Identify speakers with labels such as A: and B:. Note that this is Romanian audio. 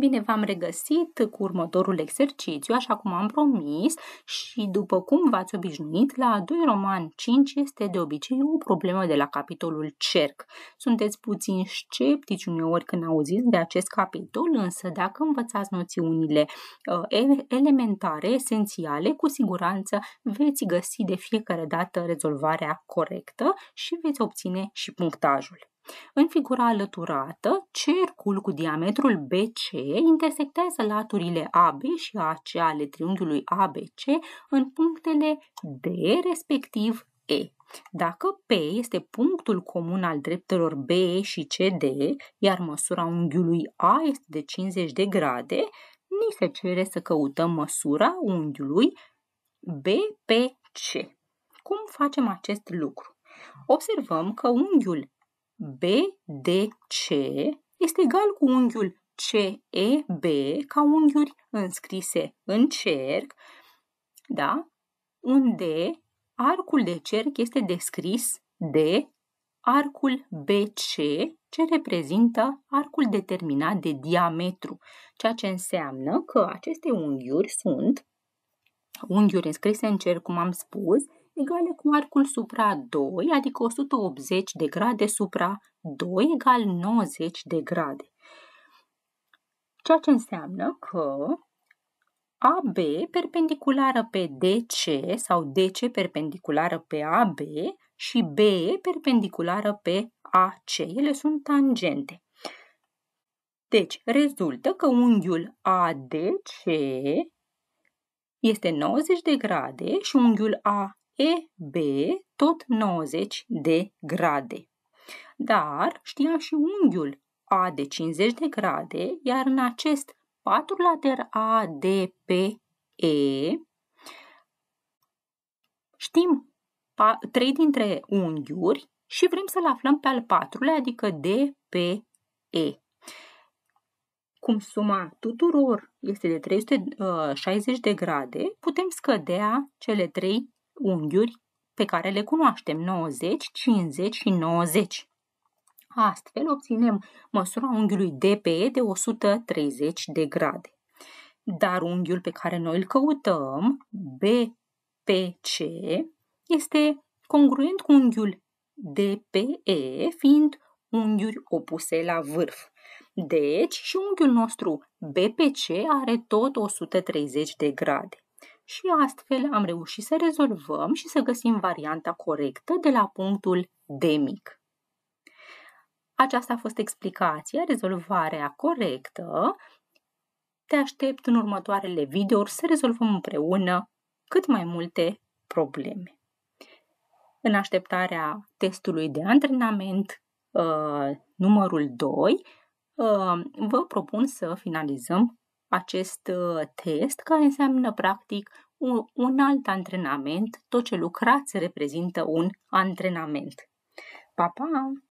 A: Bine v-am regăsit cu următorul exercițiu, așa cum am promis și după cum v-ați obișnuit, la 2 Roman 5 este de obicei o problemă de la capitolul cerc. Sunteți puțin sceptici uneori când auziți de acest capitol, însă dacă învățați noțiunile uh, elementare, esențiale, cu siguranță veți găsi de fiecare dată rezolvarea corectă și veți obține și punctajul. În figura alăturată, cercul cu diametrul BC intersectează laturile AB și AC ale triunghiului ABC în punctele D, respectiv E. Dacă P este punctul comun al dreptelor BE și CD, iar măsura unghiului A este de 50 de grade, ni se cere să căutăm măsura unghiului BPC. Cum facem acest lucru? Observăm că unghiul BDC este egal cu unghiul CEB ca unghiuri înscrise în cerc, da? unde arcul de cerc este descris de arcul BC, ce reprezintă arcul determinat de diametru, ceea ce înseamnă că aceste unghiuri sunt unghiuri înscrise în cerc, cum am spus, egale cu arcul supra 2, adică 180 de grade supra 2 egal 90 de grade. Ceea ce înseamnă că AB perpendiculară pe DC sau DC perpendiculară pe AB și BE perpendiculară pe AC. Ele sunt tangente. Deci, rezultă că unghiul ADC este 90 de grade și unghiul EB tot 90 de grade. Dar știam și unghiul A de 50 de grade, iar în acest patrulater ADPE știm trei dintre unghiuri și vrem să-l aflăm pe al patrulea, adică DPE. Cum suma tuturor este de 360 uh, de grade, putem scădea cele trei unghiuri pe care le cunoaștem, 90, 50 și 90. Astfel obținem măsura unghiului DPE de 130 de grade. Dar unghiul pe care noi îl căutăm, BPC, este congruent cu unghiul DPE, fiind unghiuri opuse la vârf. Deci și unghiul nostru BPC are tot 130 de grade și astfel am reușit să rezolvăm și să găsim varianta corectă de la punctul D mic. Aceasta a fost explicația, rezolvarea corectă. Te aștept în următoarele videouri să rezolvăm împreună cât mai multe probleme. În așteptarea testului de antrenament uh, numărul 2, uh, vă propun să finalizăm acest uh, test, care înseamnă practic un, un alt antrenament. Tot ce lucrați reprezintă un antrenament. Pa, pa!